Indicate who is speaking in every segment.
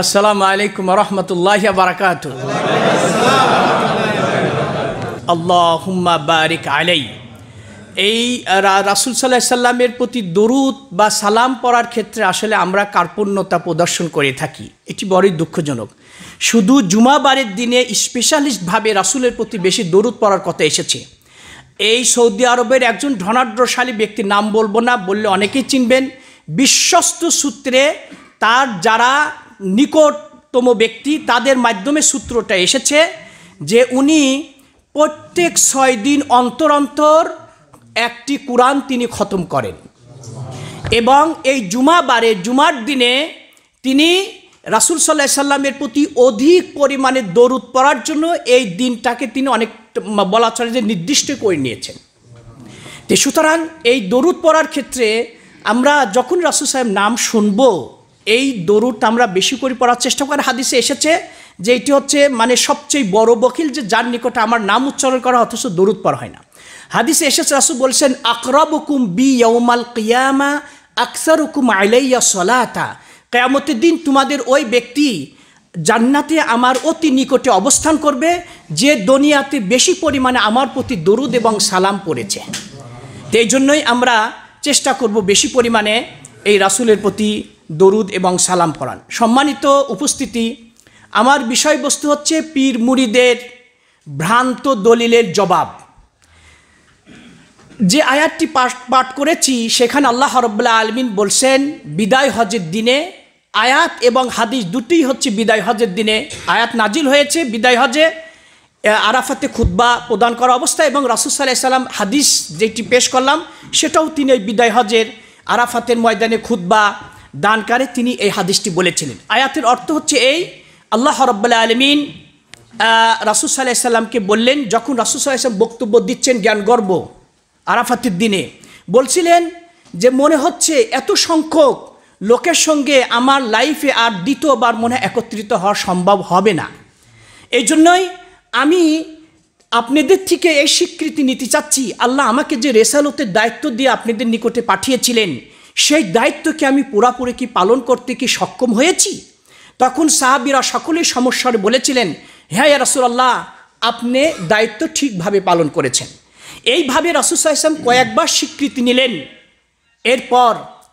Speaker 1: আসসালামু আলাইকুম রহমতুল্লাহ বারাকাত আল্লাহুম্মা বারিক আলাই এই রাসুল সাল্লাহ সাল্লামের প্রতি দরুদ বা সালাম পড়ার ক্ষেত্রে আসলে আমরা কার্পণ্যতা প্রদর্শন করে থাকি এটি বড়ই দুঃখজনক শুধু জুমাবারের দিনে স্পেশালিস্টভাবে রাসুলের প্রতি বেশি দরুদ পড়ার কথা এসেছে এই সৌদি আরবের একজন ধনাঢ্যশালী ব্যক্তির নাম বলবো না বললে অনেকেই চিনবেন বিশ্বস্ত সূত্রে তার যারা নিকটতম ব্যক্তি তাদের মাধ্যমে সূত্রটা এসেছে যে উনি প্রত্যেক ছয় দিন অন্তর অন্তর একটি কোরআন তিনি খতম করেন এবং এই জুমাবারে জুমার দিনে তিনি রাসুল সাল্লাহ সাল্লামের প্রতি অধিক পরিমাণে দরুদ পড়ার জন্য এই দিনটাকে তিনি অনেক বলা চলে যে নির্দিষ্ট করে নিয়েছেন তো সুতরাং এই দরুদ পড়ার ক্ষেত্রে আমরা যখন রাসুল সাহেব নাম শুনবো এই দরুটা আমরা বেশি করে পড়ার চেষ্টা করি হাদিসে এসেছে যে এটি হচ্ছে মানে সবচেয়ে বড় বকিল যে যার নিকটে আমার নাম উচ্চারণ করা অথচ দরুদ পড়া হয় না হাদিসে এসেছে রাসু বলছেন হুকুম বি ইয়ৌমাল কিয়ামা হুকুম আইলাইয়া সলাতা কেয়ামতের দিন তোমাদের ওই ব্যক্তি জান্নাতে আমার অতি নিকটে অবস্থান করবে যে দুনিয়াতে বেশি পরিমাণে আমার প্রতি দরুদ এবং সালাম পড়েছে তো এই জন্যই আমরা চেষ্টা করব বেশি পরিমাণে এই রাসুলের প্রতি দরুদ এবং সালাম পড়ান সম্মানিত উপস্থিতি আমার বিষয়বস্তু হচ্ছে পীর মুড়িদের ভ্রান্ত দলিলের জবাব যে আয়াতটি পাঠ করেছি সেখানে আল্লাহ রব্লা আলমিন বলছেন বিদায় হজের দিনে আয়াত এবং হাদিস দুটি হচ্ছে বিদায় হজের দিনে আয়াত নাজিল হয়েছে বিদায় হজে আরাফাতে খুদ্া প্রদান করা অবস্থা এবং রাসুসাল্লাহ সাল্লাম হাদিস যেটি পেশ করলাম সেটাও তিনি বিদায় হজের আরাফাতের ময়দানে খুদ্া দানকারে তিনি এই হাদিসটি বলেছিলেন আয়াতের অর্থ হচ্ছে এই আল্লাহ রব্বাল আলমিন রাসুল সাল্লাহ সাল্লামকে বললেন যখন রাসুল সাল্লাহ বক্তব্য দিচ্ছেন জ্ঞান গর্ব আরাফাতের দিনে বলছিলেন যে মনে হচ্ছে এত সংখ্যক লোকের সঙ্গে আমার লাইফে আর দ্বিতীয়বার মনে একত্রিত হওয়া সম্ভব হবে না এই জন্যই আমি আপনাদের থেকে এই স্বীকৃতি নিতে চাচ্ছি আল্লাহ আমাকে যে রেসালতের দায়িত্ব দিয়ে আপনাদের নিকটে পাঠিয়েছিলেন সেই দায়িত্বকে আমি পুরাপুরি কি পালন করতে কি সক্ষম হয়েছি তখন সাহাবিরা সকলেই সমস্যার বলেছিলেন হ্যাঁ রাসুলাল্লাহ আপনি দায়িত্ব ঠিকভাবে পালন করেছেন এইভাবে রাসুল সাহসাম কয়েকবার স্বীকৃতি নিলেন এরপর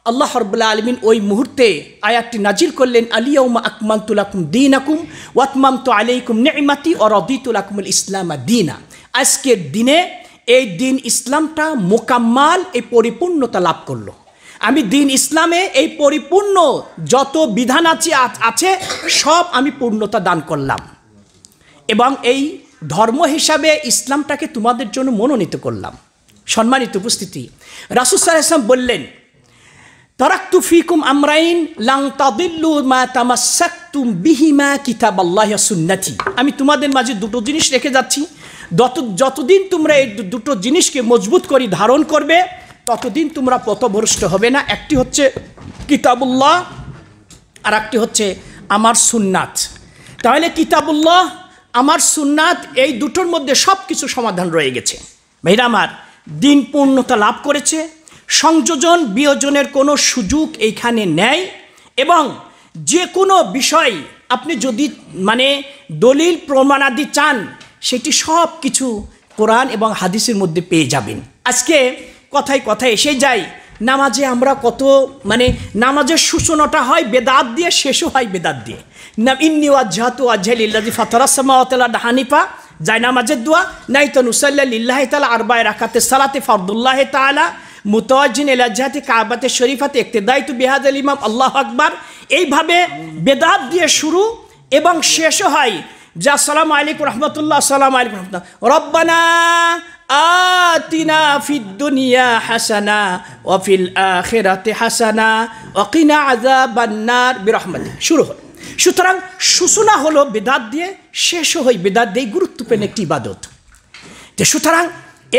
Speaker 1: আল্লাহ হরবুল্লাহ আলমিন ওই মুহূর্তে আয়াতটি নাজির করলেন আলিয়াউমা আকমান তুলাকুম দিন আকুম ওয়াতমান তো আলাইকুম নেমাতি ও রদিতুল আকুমুল ইসলামা দিনা আজকের দিনে এই দিন ইসলামটা মোকাম্মাল এই পরিপূর্ণতা লাভ করলো আমি দিন ইসলামে এই পরিপূর্ণ যত বিধান আছে আছে সব আমি পূর্ণতা দান করলাম এবং এই ধর্ম হিসাবে ইসলামটাকে তোমাদের জন্য মনোনীত করলাম সম্মানিত উপস্থিতি রাসুল সাল ইসলাম বললেন তারাক্তু ফিকুম আমরাইন লাং তাদিল্লু মা তামাসাক্তুম বিহিমা কিতাব আল্লাহ সুন্নাথি আমি তোমাদের মাঝে দুটো জিনিস রেখে যাচ্ছি যত যতদিন তোমরা এই দুটো জিনিসকে মজবুত করি ধারণ করবে ততদিন তোমরা পথভ্রষ্ট হবে না একটি হচ্ছে কিতাবুল্লাহ আর একটি হচ্ছে আমার সুন্নাত তাহলে কিতাবুল্লাহ আমার সুন্নাত এই দুটোর মধ্যে সব কিছু সমাধান রয়ে গেছে ভাইরা আমার দিন পূর্ণতা লাভ করেছে সংযোজন বিয়োজনের কোনো সুযোগ এইখানে নেয় এবং যে কোনো বিষয় আপনি যদি মানে দলিল প্রমাণাদি চান সেটি সব কিছু কোরআন এবং হাদিসের মধ্যে পেয়ে যাবেন আজকে কথায় কথায় এসে যায় নামাজে আমরা কত মানে নামাজের সূচনাটা হয় বেদাত দিয়ে শেষও হয় বেদাত দিয়ে না ইন্নি ওয়াজাহাতু আজহাল ইল্লাজি ফাতরাসমাতলা হানিফা যায় নামাজের দোয়া নাই তো নুসাল্লা ইল্লাহ তালা আরবায় রাখাতে সালাতে ফরদুল্লাহ তালা মুতাজিন এলাজাহাতি কাবাতে শরীফাতে একতেদায়িত বেহাজ আল ইমাম আল্লাহ আকবার এইভাবে বেদাত দিয়ে শুরু এবং শেষও হয় যা সালাম আলিক রহমতুল্লাহ সালাম আলিক রহমতুল্লাহ রব্বানা আতিনা ফিদ দুনিয়া হাসানা ওয়াফিল আখেরাতে হাসানা অকিনা আজা বান্নার বিরহমাদি শুরু হল সুতরাং সূচনা হলো বেদাত দিয়ে শেষ হয় বেদাত দিয়ে গুরুত্বপূর্ণ একটি ইবাদত যে সুতরাং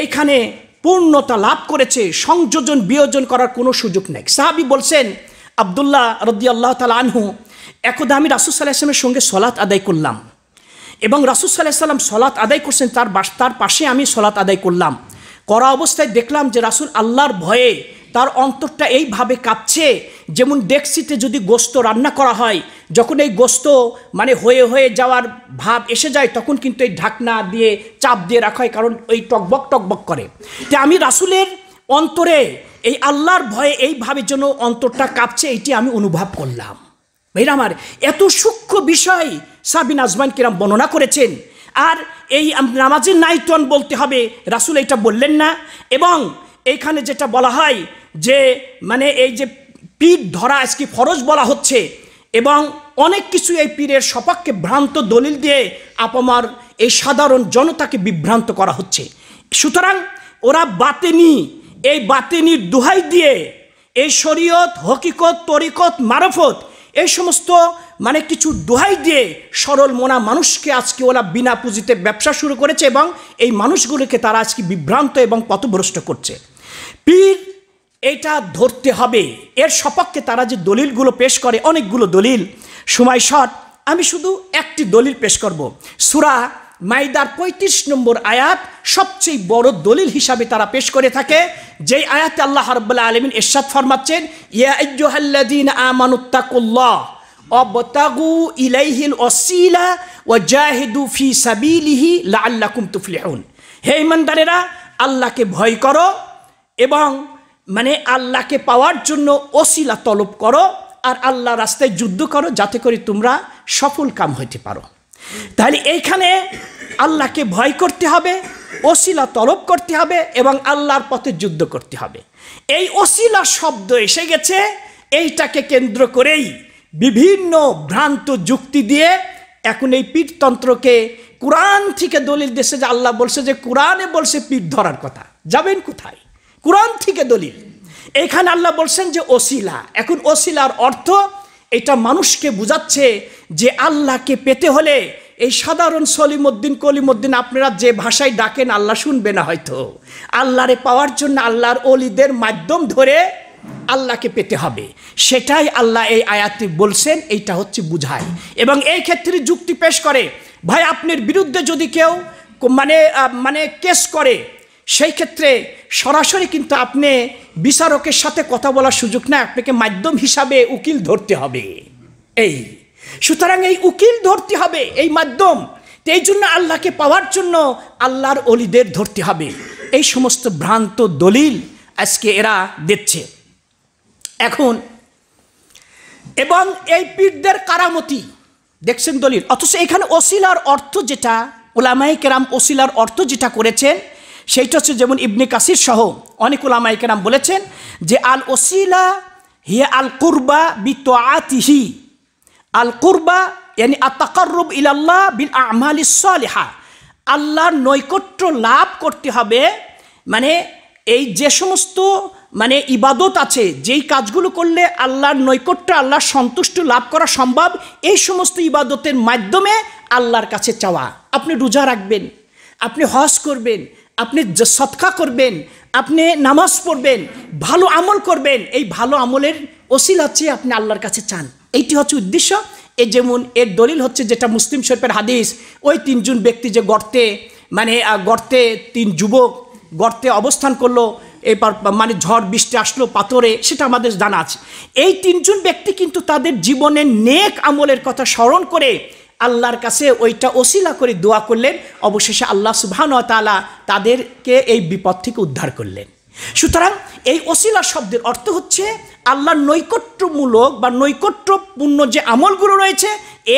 Speaker 1: এইখানে পূর্ণতা লাভ করেছে সংযোজন বিয়োজন করার কোনো সুযোগ নেই সাহাবি বলছেন আবদুল্লাহ রদি আল্লাহ তালা আনহু একদা আমি রাসুসাল্লাহ ইসলামের সঙ্গে সলাৎ আদায় করলাম এবং রাসুল সাল্লাহ সাল্লাম সলাৎ আদায় করছেন তার বাস তার পাশে আমি সলাৎ আদায় করলাম করা অবস্থায় দেখলাম যে রাসুল আল্লাহর ভয়ে তার অন্তরটা এইভাবে কাঁপছে যেমন ডেকসিতে যদি গোস্ত রান্না করা হয় যখন এই গোস্ত মানে হয়ে হয়ে যাওয়ার ভাব এসে যায় তখন কিন্তু এই ঢাকনা দিয়ে চাপ দিয়ে রাখা হয় কারণ ওই টকবক টকবক করে তো আমি রাসুলের অন্তরে এই আল্লাহর ভয়ে এইভাবে যেন অন্তরটা কাঁপছে এটি আমি অনুভব করলাম ভাইরা আমার এত সূক্ষ্ম বিষয় সাবিন আজমান কিরাম বর্ণনা করেছেন আর এই নামাজের নাইটন বলতে হবে রাসুল এটা বললেন না এবং এখানে যেটা বলা হয় যে মানে এই যে পীর ধরা আজকে ফরজ বলা হচ্ছে এবং অনেক কিছু এই পীরের সপক্ষে ভ্রান্ত দলিল দিয়ে আপামার এই সাধারণ জনতাকে বিভ্রান্ত করা হচ্ছে সুতরাং ওরা বাতেনি এই বাতেনির দোহাই দিয়ে এই শরীয়ত হকিকত তরিকত মারফত এই সমস্ত মানে কিছু দোহাই দিয়ে সরল মোনা মানুষকে আজকে ওরা বিনা পুঁজিতে ব্যবসা শুরু করেছে এবং এই মানুষগুলোকে তারা আজকে বিভ্রান্ত এবং পথভ্রষ্ট করছে পীর এটা ধরতে হবে এর সপক্ষে তারা যে দলিলগুলো পেশ করে অনেকগুলো দলিল সময় শট আমি শুধু একটি দলিল পেশ করব সুরা মাইদার ৩৫ নম্বর আয়াত সবচেয়ে বড় দলিল হিসাবে তারা পেশ করে থাকে যেই আয়াতে আল্লাহ রব্লা আলমিন এরশাদ ফরমাচ্ছেন ইয়াহ্লাদিন আমানুত্তাকুল্লাহ অবতাগু ইলাইহিল অসিলা ও জাহেদু ফি সাবিলিহি লাল্লাকুম তুফলিহুন হে ইমানদারেরা আল্লাহকে ভয় করো এবং মানে আল্লাহকে পাওয়ার জন্য অসিলা তলব করো আর আল্লাহ রাস্তায় যুদ্ধ করো যাতে করে তোমরা সফল কাম হইতে পারো তাহলে এইখানে আল্লাহকে ভয় করতে হবে অশিলা তলব করতে হবে এবং আল্লাহর পথে যুদ্ধ করতে হবে এই অশিলা শব্দ এসে গেছে এইটাকে কেন্দ্র করেই বিভিন্ন ভ্রান্ত যুক্তি দিয়ে এখন এই পীরতন্ত্রকে কোরআন থেকে দলিল দেশে যে আল্লাহ বলছে যে কোরআনে বলছে পীর ধরার কথা যাবেন কোথায় কোরআন থেকে দলিল এখানে আল্লাহ বলছেন যে অশিলা এখন অশিলার অর্থ এটা মানুষকে বুঝাচ্ছে যে আল্লাহকে পেতে হলে এই সাধারণ সলিমুদ্দিন কলিমুদ্দিন আপনারা যে ভাষায় ডাকেন আল্লাহ শুনবে না হয়তো আল্লাহরে পাওয়ার জন্য আল্লাহর অলিদের মাধ্যম ধরে আল্লাহকে পেতে হবে সেটাই আল্লাহ এই আয়াতি বলছেন এইটা হচ্ছে বুঝায় এবং এই ক্ষেত্রে যুক্তি পেশ করে ভাই আপনার বিরুদ্ধে যদি কেউ মানে মানে কেস করে সেই ক্ষেত্রে সরাসরি কিন্তু আপনি বিচারকের সাথে কথা বলার সুযোগ না আপনাকে মাধ্যম হিসাবে উকিল ধরতে হবে এই সুতরাং এই উকিল ধরতে হবে এই মাধ্যম এই জন্য আল্লাহকে পাওয়ার জন্য আল্লাহর অলিদের ধরতে হবে এই সমস্ত ভ্রান্ত দলিল আজকে এরা দিচ্ছে এখন এবং এই পীরদের কারামতি দেখছেন দলিল অথচ এখানে অশিলার অর্থ যেটা ওলামাই কেরাম অশিলার অর্থ যেটা করেছেন সেইটা হচ্ছে যেমন ইবনে কাসির সহ অনেক ওলামাইকে নাম বলেছেন যে আল ওসিলা হিয়া আল কুরবা বি আতিহি আল কুরবা ইয়ানি আতাকরুব ইলাল্লাহ বিল আমাল সালিহা আল্লাহর নৈকট্য লাভ করতে হবে মানে এই যে সমস্ত মানে ইবাদত আছে যেই কাজগুলো করলে আল্লাহর নৈকট্য আল্লাহর সন্তুষ্ট লাভ করা সম্ভব এই সমস্ত ইবাদতের মাধ্যমে আল্লাহর কাছে চাওয়া আপনি রোজা রাখবেন আপনি হজ করবেন আপনি সৎকা করবেন আপনি নামাজ পড়বেন ভালো আমল করবেন এই ভালো আমলের ওসিল হচ্ছে আপনি আল্লাহর কাছে চান এইটি হচ্ছে উদ্দেশ্য এ যেমন এর দলিল হচ্ছে যেটা মুসলিম শরীফের হাদিস ওই তিনজন ব্যক্তি যে গর্তে মানে গর্তে তিন যুবক গর্তে অবস্থান করলো এবার মানে ঝড় বৃষ্টি আসলো পাথরে সেটা আমাদের জানা আছে এই তিনজন ব্যক্তি কিন্তু তাদের জীবনের নেক আমলের কথা স্মরণ করে আল্লাহর কাছে ওইটা ওসিলা করে দোয়া করলেন অবশেষে আল্লাহ সুবহান তালা তাদেরকে এই বিপদ থেকে উদ্ধার করলেন সুতরাং এই ওসিলা শব্দের অর্থ হচ্ছে আল্লাহর নৈকট্যমূলক বা নৈকট্যপূর্ণ যে আমলগুলো রয়েছে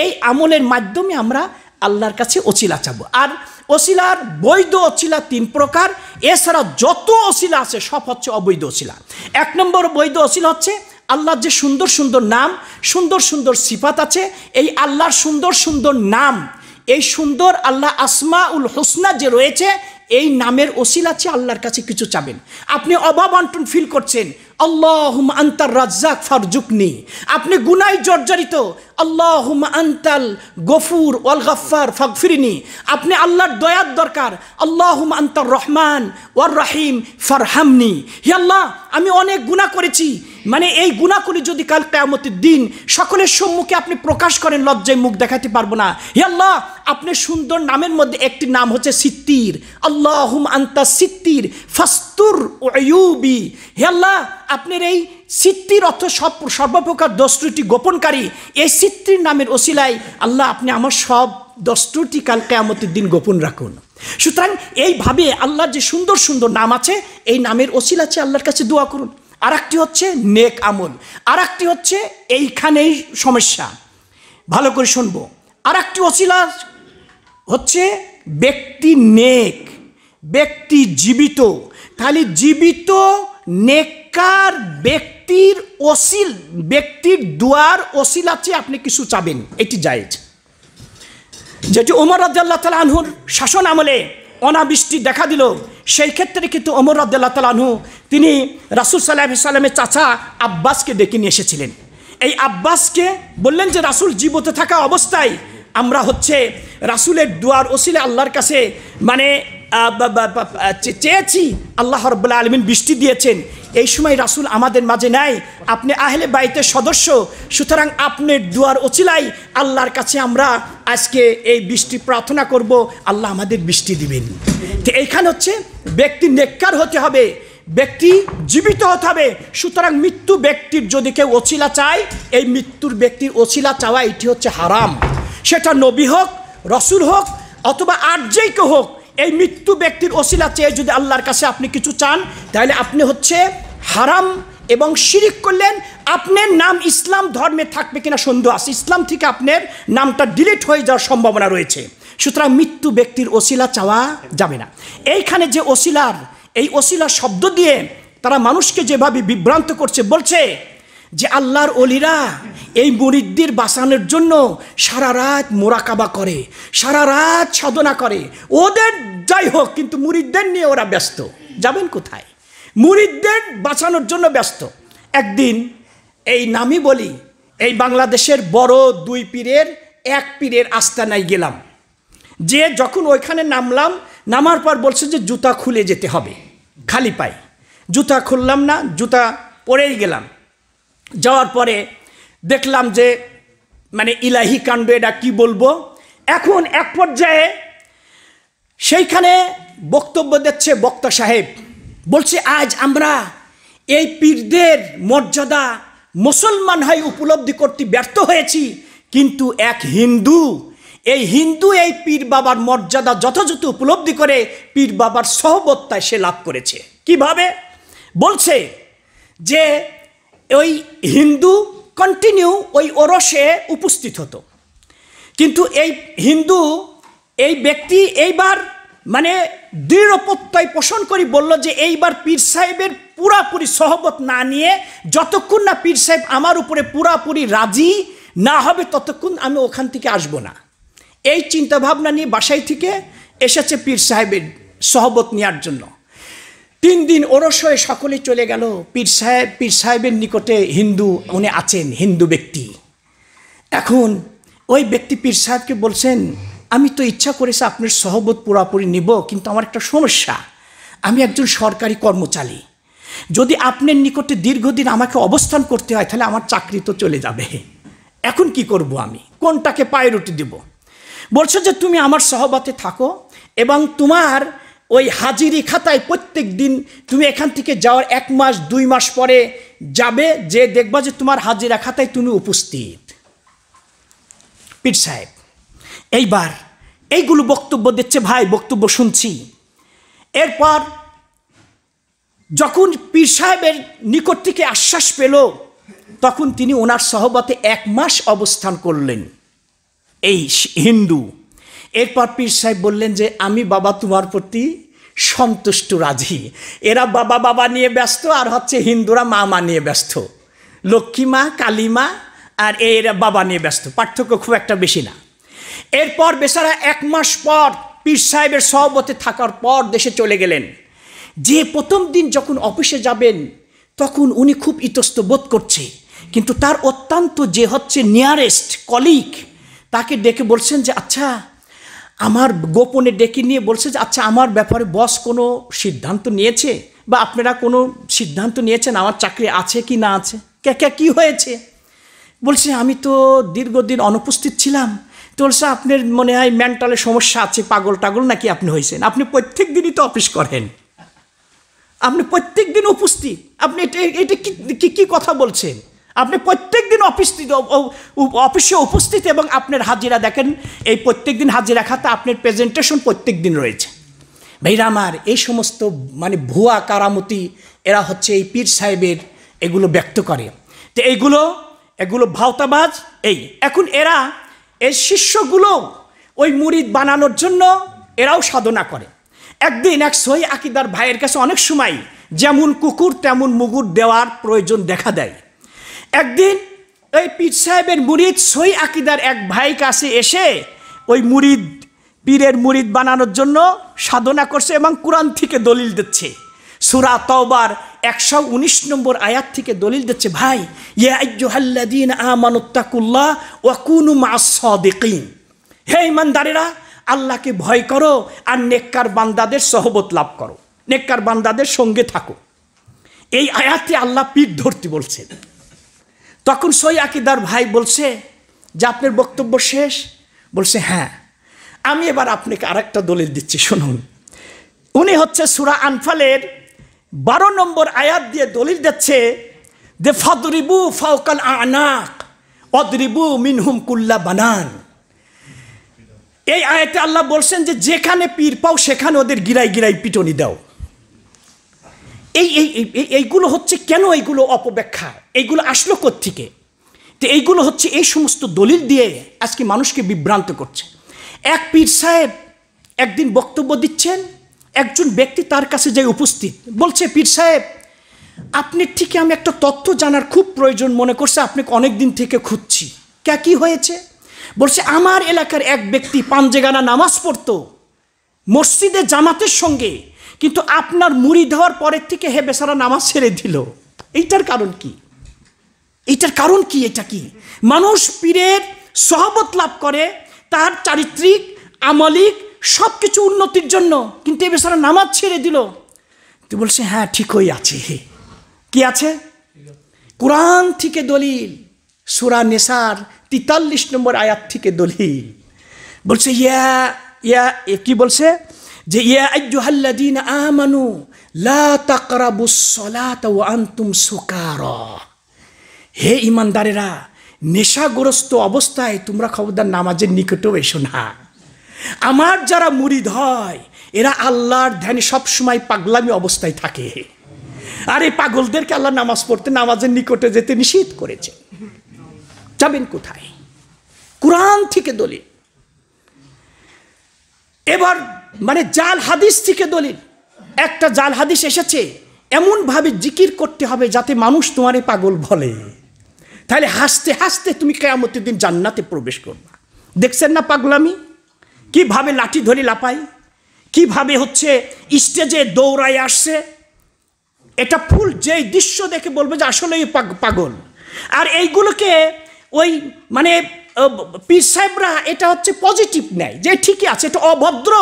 Speaker 1: এই আমলের মাধ্যমে আমরা আল্লাহর কাছে অচিলা চাব আর অসিলার বৈধ অচিলা তিন প্রকার এছাড়া যত অসিলা আছে সব হচ্ছে অবৈধ অশিলা এক নম্বর বৈধ অসিলা হচ্ছে আল্লাহর যে সুন্দর সুন্দর নাম সুন্দর সুন্দর সিফাত আছে এই আল্লাহর সুন্দর সুন্দর নাম এই সুন্দর আল্লাহ আসমা উল হোসনা যে রয়েছে এই নামের আছে আল্লাহর কাছে কিছু চাবেন আপনি অভাব আন্টন ফিল করছেন আল্লাহ আন্তার রাজ্জাক ফারজুকনি আপনি গুনাই জর্জরিত আল্লাহুম আন্তাল গফুর ওয়াল গফার ফগফিরিনি আপনি আল্লাহর দয়ার দরকার আল্লাহুম আন্তার রহমান ওয়ার রাহিম ফারহামনি হে আল্লাহ আমি অনেক গুণা করেছি মানে এই গুণাগুলি যদি কাল কেয়ামতের দিন সকলের সম্মুখে আপনি প্রকাশ করেন লজ্জায় মুখ দেখাতে পারবো না হে আল্লাহ আপনার সুন্দর নামের মধ্যে একটি নাম হচ্ছে সিত্তির আল্লাহুম আন্তা সিত্তির ফাস্তুর ওয়ুবি হে আল্লাহ আপনার এই সিত্তির অর্থ সব সর্বপ্রকার দস্তুটি গোপনকারী এই সিত্তির নামের ওসিলায় আল্লাহ আপনি আমার সব দস্তুটি কাল কেয়ামতের দিন গোপন রাখুন সুতরাং এইভাবে আল্লাহর যে সুন্দর সুন্দর নাম আছে এই নামের ওসিলা আছে আল্লাহর কাছে দোয়া করুন আর একটি হচ্ছে নেক আমল আর একটি হচ্ছে এইখানেই সমস্যা ভালো করে শুনবো আর একটি অশিলা হচ্ছে ব্যক্তি নেক ব্যক্তি জীবিত তাহলে জীবিত নেককার ব্যক্তি ব্যক্তির ওসিল ব্যক্তির দুয়ার ওসিল আছে আপনি কিছু চাবেন এটি জায়েজ যেটি ওমর রাজ্লাহ তাল আনহুর শাসন আমলে অনাবৃষ্টি দেখা দিল সেই ক্ষেত্রে কিন্তু ওমর রাজ্লাহ তাল আনহু তিনি রাসুল সাল্লাহ সাল্লামের চাচা আব্বাসকে ডেকে নিয়ে এসেছিলেন এই আব্বাসকে বললেন যে রাসুল জীবতে থাকা অবস্থায় আমরা হচ্ছে রাসুলের দুয়ার ওসিলে আল্লাহর কাছে মানে চেয়েছি আল্লাহ রব্লা আলমিন বৃষ্টি দিয়েছেন এই সময় রাসুল আমাদের মাঝে নাই আপনি আহলে বাড়িতে সদস্য সুতরাং আপনার দুয়ার অচিলাই আল্লাহর কাছে আমরা আজকে এই বৃষ্টি প্রার্থনা করব আল্লাহ আমাদের বৃষ্টি দিবেন তো এইখানে হচ্ছে ব্যক্তি নেককার হতে হবে ব্যক্তি জীবিত হতে হবে সুতরাং মৃত্যু ব্যক্তির যদি কেউ অচিলা চায় এই মৃত্যুর ব্যক্তির অচিলা চাওয়া এটি হচ্ছে হারাম সেটা নবী হোক রসুল হোক অথবা আর যেই কেউ হোক এই মৃত্যু ব্যক্তির অশিলা চেয়ে যদি আল্লাহর কাছে আপনি কিছু চান তাহলে আপনি হচ্ছে হারাম এবং শিরিক করলেন আপনার নাম ইসলাম ধর্মে থাকবে কিনা সন্দেহ আছে ইসলাম থেকে আপনার নামটা ডিলিট হয়ে যাওয়ার সম্ভাবনা রয়েছে সুতরাং মৃত্যু ব্যক্তির অশিলা চাওয়া যাবে না এইখানে যে অশিলার এই অশিলা শব্দ দিয়ে তারা মানুষকে যেভাবে বিভ্রান্ত করছে বলছে যে আল্লাহর অলিরা এই মুরিদ্দির বাঁচানোর জন্য সারা রাত মোরাকাবা করে সারা রাত সাধনা করে ওদের যাই হোক কিন্তু মুরিদদের নিয়ে ওরা ব্যস্ত যাবেন কোথায় মুরিদদের বাঁচানোর জন্য ব্যস্ত একদিন এই নামি বলি এই বাংলাদেশের বড় দুই পীরের এক পীরের আস্তানায় গেলাম যে যখন ওইখানে নামলাম নামার পর বলছে যে জুতা খুলে যেতে হবে খালি পাই জুতা খুললাম না জুতা পরেই গেলাম যাওয়ার পরে দেখলাম যে মানে ইলাহি কাণ্ড এটা কী বলবো এখন এক পর্যায়ে সেইখানে বক্তব্য দিচ্ছে বক্তা সাহেব বলছে আজ আমরা এই পীরদের মর্যাদা মুসলমান হয় উপলব্ধি করতে ব্যর্থ হয়েছি কিন্তু এক হিন্দু এই হিন্দু এই পীর বাবার মর্যাদা যথাযথ উপলব্ধি করে পীর বাবার সহবত্তায় সে লাভ করেছে কিভাবে বলছে যে ওই হিন্দু কন্টিনিউ ওই ওরসে উপস্থিত হতো কিন্তু এই হিন্দু এই ব্যক্তি এইবার মানে দৃঢ় প্রত্যয় পোষণ করি বলল যে এইবার পীর সাহেবের পুরাপুরি সহবত না নিয়ে যতক্ষণ না পীর সাহেব আমার উপরে পুরাপুরি রাজি না হবে ততক্ষণ আমি ওখান থেকে আসব না এই চিন্তাভাবনা নিয়ে বাসায় থেকে এসেছে পীর সাহেবের সহবত নেওয়ার জন্য তিন দিন ওরস হয়ে সকলে চলে গেল পীর সাহেব পীর সাহেবের নিকটে হিন্দু উনি আছেন হিন্দু ব্যক্তি এখন ওই ব্যক্তি পীর সাহেবকে বলছেন আমি তো ইচ্ছা করেছি আপনার সহবত পুরাপুরি নিব কিন্তু আমার একটা সমস্যা আমি একজন সরকারি কর্মচারী যদি আপনার নিকটে দীর্ঘদিন আমাকে অবস্থান করতে হয় তাহলে আমার চাকরি তো চলে যাবে এখন কি করব আমি কোনটাকে পায়ে রুটি দেব বলছো যে তুমি আমার সহবাতে থাকো এবং তোমার ওই হাজিরি খাতায় প্রত্যেক দিন তুমি এখান থেকে যাওয়ার এক মাস দুই মাস পরে যাবে যে দেখবা যে তোমার হাজিরা খাতায় তুমি উপস্থিত পীর সাহেব এইবার এইগুলো বক্তব্য দিচ্ছে ভাই বক্তব্য শুনছি এরপর যখন পীর সাহেবের নিকট থেকে আশ্বাস পেল তখন তিনি ওনার সহবতে এক মাস অবস্থান করলেন এই হিন্দু এরপর পীর সাহেব বললেন যে আমি বাবা তোমার প্রতি সন্তুষ্ট রাজি এরা বাবা বাবা নিয়ে ব্যস্ত আর হচ্ছে হিন্দুরা মা মা নিয়ে ব্যস্ত লক্ষ্মী মা কালী মা আর এরা বাবা নিয়ে ব্যস্ত পার্থক্য খুব একটা বেশি না এরপর বেচারা এক মাস পর পীর সাহেবের সহবতে থাকার পর দেশে চলে গেলেন যে প্রথম দিন যখন অফিসে যাবেন তখন উনি খুব ইতস্ত বোধ করছে কিন্তু তার অত্যন্ত যে হচ্ছে নিয়ারেস্ট কলিগ তাকে ডেকে বলছেন যে আচ্ছা আমার গোপনে ডেকে নিয়ে বলছে যে আচ্ছা আমার ব্যাপারে বস কোনো সিদ্ধান্ত নিয়েছে বা আপনারা কোনো সিদ্ধান্ত নিয়েছেন আমার চাকরি আছে কি না আছে কে কে কী হয়েছে বলছে আমি তো দীর্ঘদিন অনুপস্থিত ছিলাম তো বলছে আপনার মনে হয় মেন্টালে সমস্যা আছে পাগল টাগল নাকি আপনি হয়েছেন আপনি প্রত্যেক দিনই তো অফিস করেন আপনি প্রত্যেক দিন উপস্থিত আপনি এটা এটা কী কী কথা বলছেন আপনি প্রত্যেক দিন অফিস অফিসে উপস্থিত এবং আপনার হাজিরা দেখেন এই প্রত্যেক দিন হাজিরা খাতা আপনার প্রেজেন্টেশন প্রত্যেক দিন রয়েছে ভাইরা আমার এই সমস্ত মানে ভুয়া কারামতি এরা হচ্ছে এই পীর সাহেবের এগুলো ব্যক্ত করে তো এইগুলো এগুলো ভাওতাবাজ এই এখন এরা এর শিষ্যগুলো ওই মুরিদ বানানোর জন্য এরাও সাধনা করে একদিন এক সহি আকিদার ভাইয়ের কাছে অনেক সময় যেমন কুকুর তেমন মুগুর দেওয়ার প্রয়োজন দেখা দেয় একদিন ওই পীর সাহেবের মুরিদ সই আকিদার এক ভাই কাছে এসে ওই মুরিদ পীরের মুরিদ বানানোর জন্য সাধনা করছে এবং কোরআন থেকে দলিল দিচ্ছে সুরা তওবার একশো উনিশ নম্বর আয়াত থেকে দলিল দিচ্ছে ভাই ইয়াজ্জুহাল্লাদিন আমানুত্তাকুল্লাহ ওয়াকুনু হে ইমানদারেরা আল্লাহকে ভয় করো আর নেককার বান্দাদের সহবত লাভ করো নেককার বান্দাদের সঙ্গে থাকো এই আয়াতে আল্লাহ পীর ধরতে বলছেন তখন সই আকিদার ভাই বলছে যে আপনার বক্তব্য শেষ বলছে হ্যাঁ আমি এবার আপনাকে আরেকটা দলিল দিচ্ছি শুনুন উনি হচ্ছে সুরা আনফালের বারো নম্বর আয়াত দিয়ে দলিল দিচ্ছে দে ফদরিবু ফাউকাল আনাক অদরিবু মিনহুম কুল্লা বানান এই আয়াতে আল্লাহ বলছেন যে যেখানে পীর পাও সেখানে ওদের গিরাই গিরাই পিটনি দাও এই এই এইগুলো হচ্ছে কেন এইগুলো অপব্যাখ্যা এইগুলো আসলো কোথেকে তো এইগুলো হচ্ছে এই সমস্ত দলিল দিয়ে আজকে মানুষকে বিভ্রান্ত করছে এক পীর সাহেব একদিন বক্তব্য দিচ্ছেন একজন ব্যক্তি তার কাছে যাই উপস্থিত বলছে পীর সাহেব আপনি থেকে আমি একটা তথ্য জানার খুব প্রয়োজন মনে করছে আপনাকে অনেক দিন থেকে খুঁজছি ক্যা কী হয়েছে বলছে আমার এলাকার এক ব্যক্তি পাঞ্জেগানা নামাজ পড়তো মসজিদে জামাতের সঙ্গে কিন্তু আপনার মুড়ি দেওয়ার পরের থেকে হে বেসারা নামাজ ছেড়ে দিল এইটার কারণ কি এইটার কারণ কি এটা কি মানুষ পীরের সহবত লাভ করে তার চারিত্রিক আমলিক সব কিছু উন্নতির জন্য কিন্তু এ বেসারা নামাজ ছেড়ে দিল তুই বলছে হ্যাঁ ঠিকই আছে কি আছে কোরআন থেকে দলিল সুরা নেশার তিতাল্লিশ নম্বর আয়াত থেকে দলিল বলছে ইয়া ইয়া কি বলছে যে ইয়া আমানু লা তাকরাবুস ওয়া হে ইমানদারেরা নেশাগ্রস্ত অবস্থায় তোমরা খবরদার নামাজের নিকটেও এসো না আমার যারা মুরিদ হয় এরা আল্লাহর ধ্যান সবসময় পাগলামি অবস্থায় থাকে আর এই পাগলদেরকে আল্লাহ নামাজ পড়তে নামাজের নিকটে যেতে নিষেধ করেছে যাবেন কোথায় কোরআন থেকে দলিল এবার মানে জাল হাদিস থেকে দলিল একটা জাল হাদিস এসেছে এমনভাবে জিকির করতে হবে যাতে মানুষ তোমারে পাগল বলে তাহলে হাসতে হাসতে তুমি কেয়ামতের দিন জান্নাতে প্রবেশ করবা দেখছেন না পাগলামি কিভাবে লাঠি ধরে লাপাই কিভাবে হচ্ছে স্টেজে দৌড়ায় আসছে এটা ফুল যেই দৃশ্য দেখে বলবে যে আসলে পাগল আর এইগুলোকে ওই মানে পীর সাহেবরা এটা হচ্ছে পজিটিভ নেয় যে ঠিকই আছে এটা অভদ্র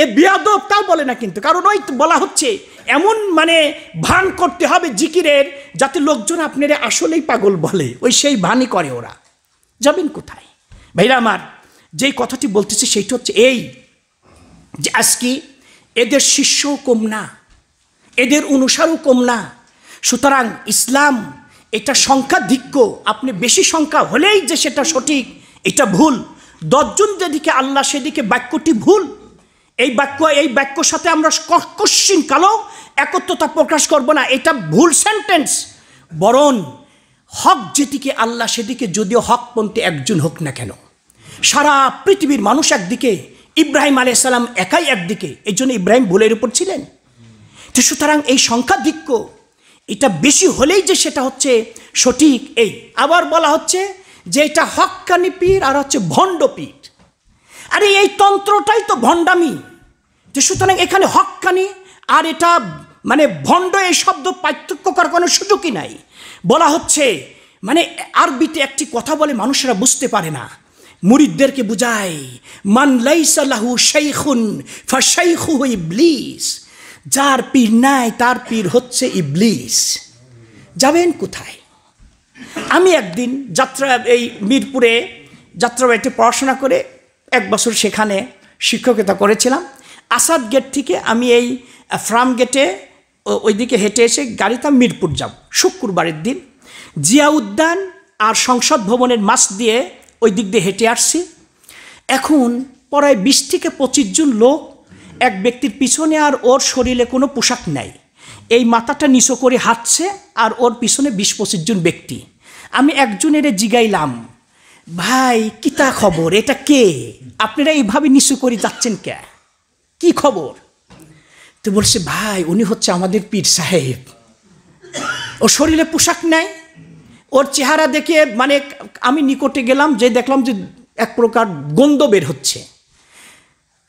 Speaker 1: এ বিয়াদব তাও বলে না কিন্তু কারণ ওই বলা হচ্ছে এমন মানে ভান করতে হবে জিকিরের যাতে লোকজন আপনারা আসলেই পাগল বলে ওই সেই ভানই করে ওরা যাবেন কোথায় ভাইরা আমার যেই কথাটি বলতেছি সেইটা হচ্ছে এই যে আজকে এদের শিষ্যও কম না এদের অনুসারও কম না সুতরাং ইসলাম এটা সংখ্যাধিক্য আপনি বেশি সংখ্যা হলেই যে সেটা সঠিক এটা ভুল দশজন যেদিকে আল্লাহ সেদিকে বাক্যটি ভুল এই বাক্য এই বাক্যর সাথে আমরা কশিন কালো একত্রতা প্রকাশ করব না এটা ভুল সেন্টেন্স বরণ হক যেদিকে আল্লাহ সেদিকে যদিও হকপন্থী একজন হোক না কেন সারা পৃথিবীর মানুষ একদিকে ইব্রাহিম সালাম একাই একদিকে এই জন্য ইব্রাহিম ভুলের উপর ছিলেন তো সুতরাং এই সংখ্যাধিক্য এটা বেশি হলেই যে সেটা হচ্ছে সঠিক এই আবার বলা হচ্ছে যে এটা হক্কানি পীর আর হচ্ছে ভণ্ড পীর আরে এই তন্ত্রটাই তো ভণ্ডামি তো সুতরাং এখানে হক্কানি আর এটা মানে ভণ্ড এই শব্দ পার্থক্য করার কোনো সুযোগই নাই বলা হচ্ছে মানে আরবিতে একটি কথা বলে মানুষেরা বুঝতে পারে না মুরিদদেরকে বুঝায় মান লাইসালাহু শাইখুন ফা শাইখু ইবলিস যার পীর নাই তার পীর হচ্ছে ইবলিস যাবেন কোথায় আমি একদিন যাত্রা এই মিরপুরে যাত্রাবাড়িতে পড়াশোনা করে এক বছর সেখানে শিক্ষকতা করেছিলাম আসাদ গেট থেকে আমি এই ফ্রাম গেটে ওইদিকে হেঁটে এসে গাড়িতে মিরপুর যাব শুক্রবারের দিন জিয়া উদ্যান আর সংসদ ভবনের মাস দিয়ে ওই দিক দিয়ে হেঁটে আসছি এখন প্রায় বিশ থেকে পঁচিশ জন লোক এক ব্যক্তির পিছনে আর ওর শরীরে কোনো পোশাক নাই এই মাথাটা নিচু করে হাঁটছে আর ওর পিছনে বিশ পঁচিশ জন ব্যক্তি আমি একজনের জিগাইলাম ভাই কিতা খবর এটা কে আপনারা এইভাবে নিচু করে যাচ্ছেন কে কি খবর তো বলছে ভাই উনি হচ্ছে আমাদের পীর সাহেব ও শরীরে পোশাক নেয় ওর চেহারা দেখে মানে আমি নিকটে গেলাম যে দেখলাম যে এক প্রকার গন্ধ বের হচ্ছে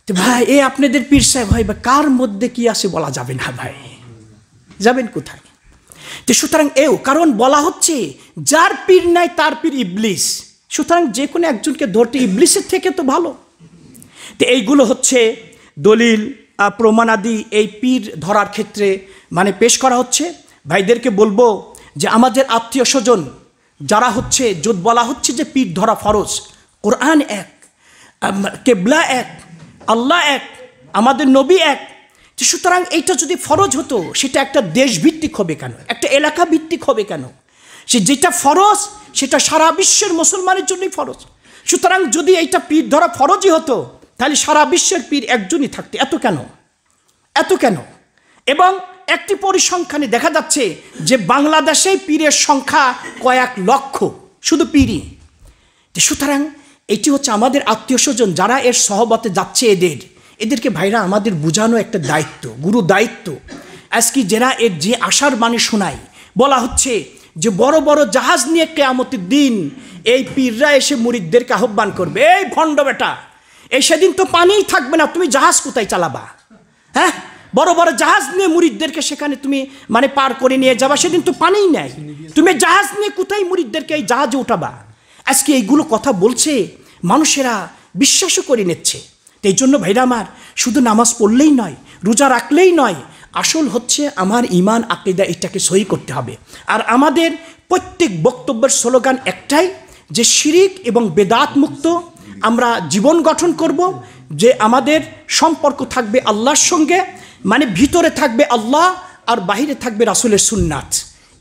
Speaker 1: তো ভাই এ আপনাদের পীর সাহেব ভাই বা কার মধ্যে কি আছে বলা যাবে না ভাই যাবেন কোথায় তো সুতরাং এও কারণ বলা হচ্ছে যার পীর নাই তার পীর ইবলিস সুতরাং যে কোনো একজনকে ধরতে ইবলিসের থেকে তো ভালো তো এইগুলো হচ্ছে দলিল প্রমাণাদি এই পীর ধরার ক্ষেত্রে মানে পেশ করা হচ্ছে ভাইদেরকে বলবো যে আমাদের আত্মীয় স্বজন যারা হচ্ছে যদ বলা হচ্ছে যে পীর ধরা ফরজ কোরআন এক কেবলা এক আল্লাহ এক আমাদের নবী এক সুতরাং এইটা যদি ফরজ হতো সেটা একটা দেশভিত্তিক হবে কেন একটা এলাকা ভিত্তিক হবে কেন সে যেটা ফরজ সেটা সারা বিশ্বের মুসলমানের জন্যই ফরজ সুতরাং যদি এইটা পীর ধরা ফরজই হতো তাহলে সারা বিশ্বের পীর একজনই থাকতে এত কেন এত কেন এবং একটি পরিসংখ্যানে দেখা যাচ্ছে যে বাংলাদেশে পীরের সংখ্যা কয়েক লক্ষ শুধু পীরই সুতরাং এটি হচ্ছে আমাদের আত্মীয় স্বজন যারা এর সহবতে যাচ্ছে এদের এদেরকে ভাইরা আমাদের বোঝানো একটা দায়িত্ব গুরু দায়িত্ব আজকে যারা এর যে আশার বাণী শোনায় বলা হচ্ছে যে বড় বড় জাহাজ নিয়ে কেয়ামতের দিন এই পীররা এসে মুরিদদেরকে আহ্বান করবে এই ভণ্ড বেটা এই সেদিন তো পানিই থাকবে না তুমি জাহাজ কোথায় চালাবা হ্যাঁ বড় বড় জাহাজ নিয়ে মুরিদদেরকে সেখানে তুমি মানে পার করে নিয়ে যাবা সেদিন তো পানিই নাই তুমি জাহাজ নিয়ে কোথায় মুরিদদেরকে এই জাহাজে উঠাবা আজকে এইগুলো কথা বলছে মানুষেরা বিশ্বাসও করে নিচ্ছে এই জন্য ভাইরা আমার শুধু নামাজ পড়লেই নয় রোজা রাখলেই নয় আসল হচ্ছে আমার ইমান আকিদা এটাকে সহি করতে হবে আর আমাদের প্রত্যেক বক্তব্যের স্লোগান একটাই যে শিরিক এবং বেদাত মুক্ত আমরা জীবন গঠন করব যে আমাদের সম্পর্ক থাকবে আল্লাহর সঙ্গে মানে ভিতরে থাকবে আল্লাহ আর বাহিরে থাকবে রাসুলের সুন্নাথ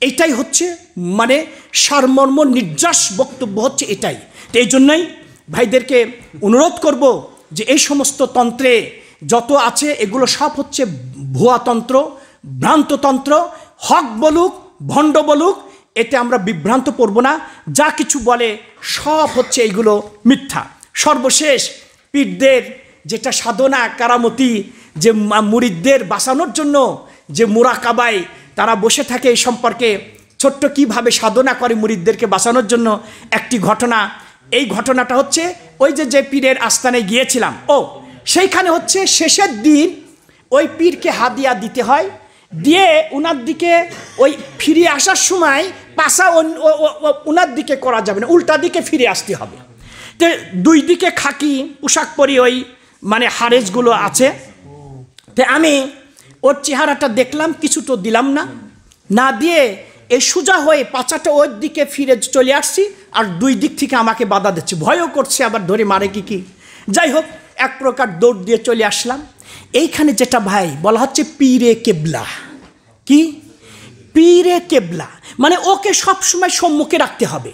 Speaker 1: এইটাই হচ্ছে মানে সারমর্ম নির্যাস বক্তব্য হচ্ছে এটাই তো এই জন্যই ভাইদেরকে অনুরোধ করব যে এই সমস্ত তন্ত্রে যত আছে এগুলো সব হচ্ছে ভুয়া তন্ত্র ভ্রান্ততন্ত্র হক বলুক ভণ্ড বলুক এতে আমরা বিভ্রান্ত পড়ব না যা কিছু বলে সব হচ্ছে এইগুলো মিথ্যা সর্বশেষ পীরদের যেটা সাধনা কারামতি যে মুরিদদের বাঁচানোর জন্য যে মুরাকাবাই তারা বসে থাকে এই সম্পর্কে ছোট্ট কিভাবে সাধনা করে মুরিদদেরকে বাঁচানোর জন্য একটি ঘটনা এই ঘটনাটা হচ্ছে ওই যে যে পীরের আস্থানে গিয়েছিলাম ও সেইখানে হচ্ছে শেষের দিন ওই পীরকে হাদিয়া দিতে হয় দিয়ে ওনার দিকে ওই ফিরে আসার সময় পাশা ওনার দিকে করা যাবে না উল্টা দিকে ফিরে আসতে হবে দুই দিকে খাকি পোশাক পরি ওই মানে হারেজগুলো আছে তে আমি ওর চেহারাটা দেখলাম কিছু তো দিলাম না না দিয়ে এই সোজা হয়ে পাচাটা ওর দিকে ফিরে চলে আসছি আর দুই দিক থেকে আমাকে বাধা দিচ্ছে ভয়ও করছে আবার ধরে মারে কি কি যাই হোক এক প্রকার দৌড় দিয়ে চলে আসলাম এইখানে যেটা ভাই বলা হচ্ছে পীরে কেবলা কি পীরে কেবলা মানে ওকে সবসময় সম্মুখে রাখতে হবে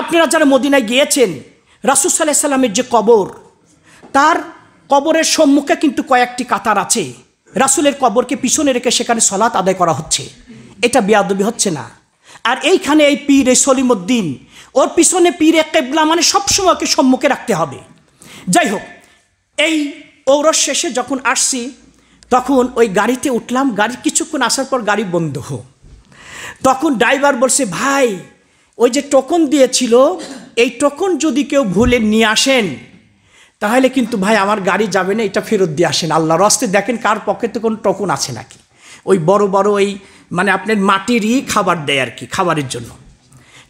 Speaker 1: আপনারা যারা মদিনায় গিয়েছেন সাল্লাহ সাল্লামের যে কবর তার কবরের সম্মুখে কিন্তু কয়েকটি কাতার আছে রাসুলের কবরকে পিছনে রেখে সেখানে সলাৎ আদায় করা হচ্ছে এটা বিয়াদবি হচ্ছে না আর এইখানে এই পীর এই সলিমুদ্দিন ওর পিছনে পীর এ কেবলা মানে সবসময়কে সম্মুখে রাখতে হবে যাই হোক এই ঔরস শেষে যখন আসছি তখন ওই গাড়িতে উঠলাম গাড়ি কিছুক্ষণ আসার পর গাড়ি বন্ধ হোক তখন ড্রাইভার বলছে ভাই ওই যে টোকন দিয়েছিল এই টোকন যদি কেউ ভুলে নিয়ে আসেন তাহলে কিন্তু ভাই আমার গাড়ি যাবে না এটা ফেরত দিয়ে আসেন আল্লাহর রস্তে দেখেন কার পকেটে কোনো টোকন আছে নাকি ওই বড় বড় ওই মানে আপনার মাটিরই খাবার দেয় আর কি খাবারের জন্য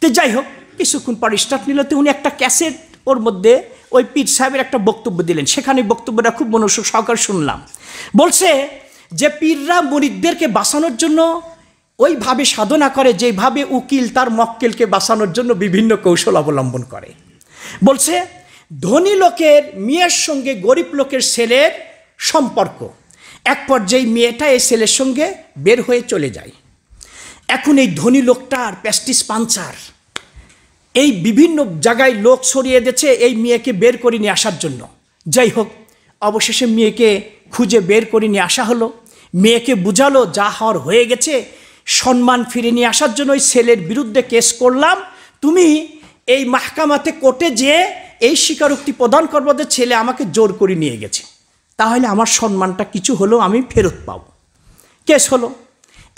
Speaker 1: তো যাই হোক কিছুক্ষণ পর স্টার্ট নিল তো উনি একটা ক্যাসেট ওর মধ্যে ওই পীর সাহেবের একটা বক্তব্য দিলেন সেখানে বক্তব্যটা খুব মনস্য সহকারে শুনলাম বলছে যে পীররা মরিদদেরকে বাঁচানোর জন্য ওইভাবে সাধনা করে যেভাবে উকিল তার মক্কেলকে বাঁচানোর জন্য বিভিন্ন কৌশল অবলম্বন করে বলছে ধনী লোকের মেয়ের সঙ্গে গরিব লোকের ছেলের সম্পর্ক এক পর্যায়ে মেয়েটা এই ছেলের সঙ্গে বের হয়ে চলে যায় এখন এই ধনী লোকটার প্যাস্টিস পাঞ্চার এই বিভিন্ন জায়গায় লোক সরিয়ে দিয়েছে এই মেয়েকে বের করে নিয়ে আসার জন্য যাই হোক অবশেষে মেয়েকে খুঁজে বের করে নিয়ে আসা হলো মেয়েকে বুঝালো যা হওয়ার হয়ে গেছে সম্মান ফিরে নিয়ে আসার জন্য ওই ছেলের বিরুদ্ধে কেস করলাম তুমি এই মাহকামাতে কোর্টে যে এই স্বীকারোক্তি প্রদান করবো যে ছেলে আমাকে জোর করে নিয়ে গেছে তাহলে আমার সম্মানটা কিছু হলেও আমি ফেরত পাব কেস হলো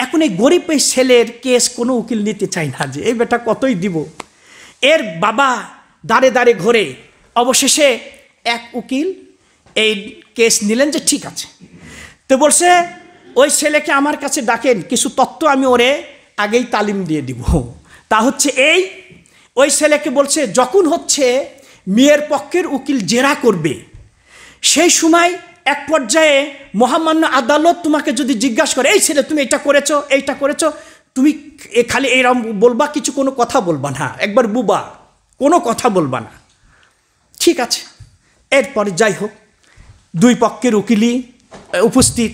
Speaker 1: এখন এই গরিব এই ছেলের কেস কোনো উকিল নিতে চাই না যে এই বেটা কতই দিব এর বাবা দাঁড়ে দাঁড়ে ঘরে অবশেষে এক উকিল এই কেস নিলেন যে ঠিক আছে তো বলছে ওই ছেলেকে আমার কাছে ডাকেন কিছু তত্ত্ব আমি ওরে আগেই তালিম দিয়ে দিব তা হচ্ছে এই ওই ছেলেকে বলছে যখন হচ্ছে মেয়ের পক্ষের উকিল জেরা করবে সেই সময় এক পর্যায়ে মহামান্য আদালত তোমাকে যদি জিজ্ঞাসা করে এই ছেলে তুমি এটা করেছো এইটা করেছো তুমি খালি এইরকম বলবা কিছু কোনো কথা বলবা না একবার বুবা কোনো কথা বলবা না ঠিক আছে এরপরে যাই হোক দুই পক্ষের উকিলই উপস্থিত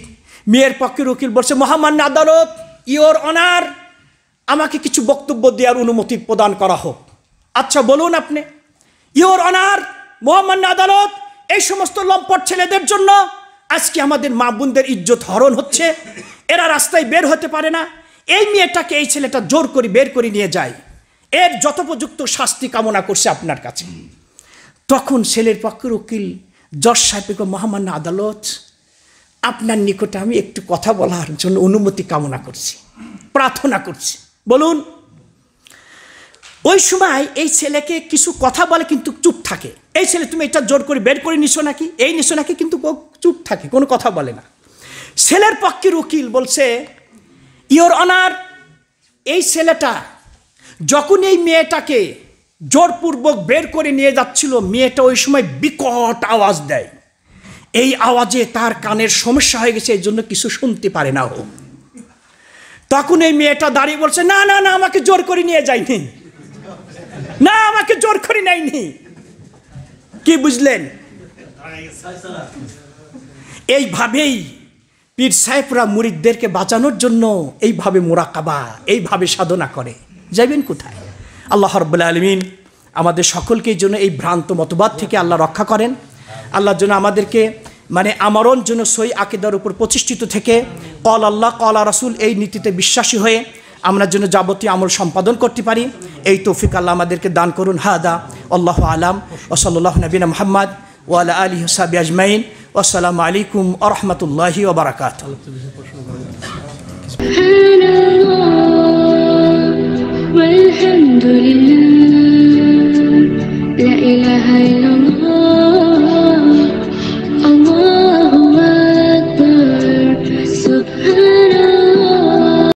Speaker 1: মেয়ের পক্ষের উকিল বলছে মহামান্য আদালত ইওর অনার আমাকে কিছু বক্তব্য দেওয়ার অনুমতি প্রদান করা হোক আচ্ছা বলুন আপনি ইওর অনার মহামান্য আদালত এই সমস্ত লম্পট ছেলেদের জন্য আজকে আমাদের মা বোনদের ইজ্জত হরণ হচ্ছে এরা রাস্তায় বের হতে পারে না এই মেয়েটাকে এই ছেলেটা জোর করে বের করে নিয়ে যায় এর যথোপযুক্ত শাস্তি কামনা করছে আপনার কাছে তখন ছেলের পক্ষের উকিল জজ সাহেব মহামান্য আদালত আপনার নিকটে আমি একটু কথা বলার জন্য অনুমতি কামনা করছি প্রার্থনা করছি বলুন ওই সময় এই ছেলেকে কিছু কথা বলে কিন্তু চুপ থাকে এই ছেলে তুমি এটা জোর করে বের করে নিছো নাকি এই নিছো নাকি কিন্তু চুপ থাকে কোনো কথা বলে না ছেলের পক্ষের উকিল বলছে ইয়োর অনার এই ছেলেটা যখন এই মেয়েটাকে জোরপূর্বক বের করে নিয়ে যাচ্ছিল মেয়েটা ওই সময় বিকট আওয়াজ দেয় এই আওয়াজে তার কানের সমস্যা হয়ে গেছে এই জন্য কিছু শুনতে পারে না ও তখন এই মেয়েটা দাঁড়িয়ে বলছে না না না আমাকে জোর করে নিয়ে যাইনি না আমাকে জোর করে নেয়নি কি বুঝলেন এইভাবেই পীর সাহেবরা মুরিদদেরকে বাঁচানোর জন্য এইভাবে মোরাকাবা এইভাবে সাধনা করে যাইবেন কোথায় আল্লাহ রব্বুল আলমিন আমাদের সকলকে জন্য এই ভ্রান্ত মতবাদ থেকে আল্লাহ রক্ষা করেন আল্লাহর জন্য আমাদেরকে মানে আমার জন্য সই আকিদার উপর প্রতিষ্ঠিত থেকে কল আল্লাহ কলা রাসুল এই নীতিতে বিশ্বাসী হয়ে আমরা জন্য যাবতীয় আমল সম্পাদন করতে পারি এই তৌফিক আল্লাহ আমাদেরকে দান করুন হাদা আল্লাহ আলাম ওসল্লাহ নবীন মোহাম্মদ ওয়ালা আলী হসাবি আজমাইন আসসালামু আলাইকুম আরহামতুল্লাহি ওবরাকাত والحمد لله لا إله إلا الله